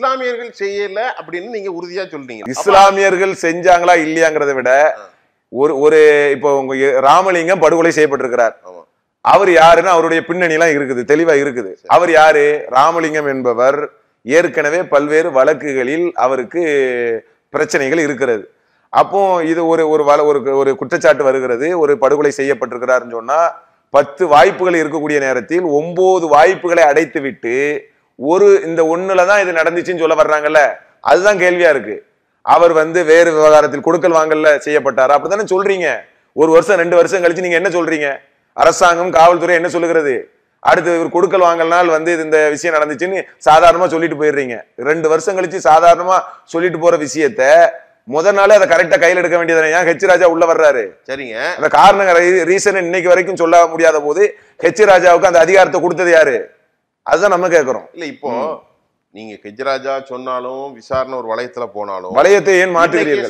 இஸ்லாமியர்கள் செய்யல அப்படின்னு நீங்க உறுதியா சொல்றீங்க இஸ்லாமியர்கள் செஞ்சாங்களா இல்லையாங்கிறத விட ஒரு ஒரு இப்போ உங்க ராமலிங்கம் படுகொலை செய்யப்பட்டிருக்கிறார் அவர் யாருன்னு அவருடைய பின்னணி எல்லாம் இருக்குது தெளிவா இருக்குது அவர் யாரு ராமலிங்கம் என்பவர் ஏற்கனவே பல்வேறு வழக்குகளில் அவருக்கு பிரச்சனைகள் இருக்கிறது அப்போ இது ஒரு ஒரு வள ஒரு ஒரு குற்றச்சாட்டு வருகிறது ஒரு படுகொலை செய்யப்பட்டிருக்கிறாருன்னு சொன்னா பத்து வாய்ப்புகள் இருக்கக்கூடிய நேரத்தில் ஒன்பது வாய்ப்புகளை அடைத்து விட்டு ஒரு இந்த ஒண்ணுல தான் இது நடந்துச்சுன்னு சொல்ல வர்றாங்கல்ல அதுதான் கேள்வியா இருக்கு அவர் வந்து வேறு விவகாரத்தில் கொடுக்கல் வாங்கல செய்யப்பட்டாரா அப்படித்தானே சொல்றீங்க ஒரு வருஷம் ரெண்டு வருஷம் கழிச்சு நீங்க என்ன சொல்றீங்க அரசாங்கம் காவல்துறை என்ன சொல்லுகிறது அடுத்து இவர் கொடுக்கல் வாங்கல்னால் வந்து இந்த விஷயம் நடந்துச்சுன்னு சாதாரணமா சொல்லிட்டு போயிடுறீங்க ரெண்டு வருஷம் கழிச்சு சாதாரணமா சொல்லிட்டு போற விஷயத்த முதல் நாள் அதை கரெக்டா கையில் எடுக்க வேண்டியது ஏன் ஹெச் ராஜா உள்ள வர்றாரு சரிங்க அந்த காரணம் ரீசன் இன்னைக்கு வரைக்கும் சொல்ல முடியாத போது ஹெச் ராஜாவுக்கு அந்த அதிகாரத்தை கொடுத்தது யாரு அதுதான் நம்ம கேட்கறோம் இல்ல இப்போ நீங்க கெஜ்ராஜா சொன்னாலும் விசாரணை ஒரு வளையத்துல போனாலும் வளையத்தை ஏன் மாற்றுகிறீர்கள்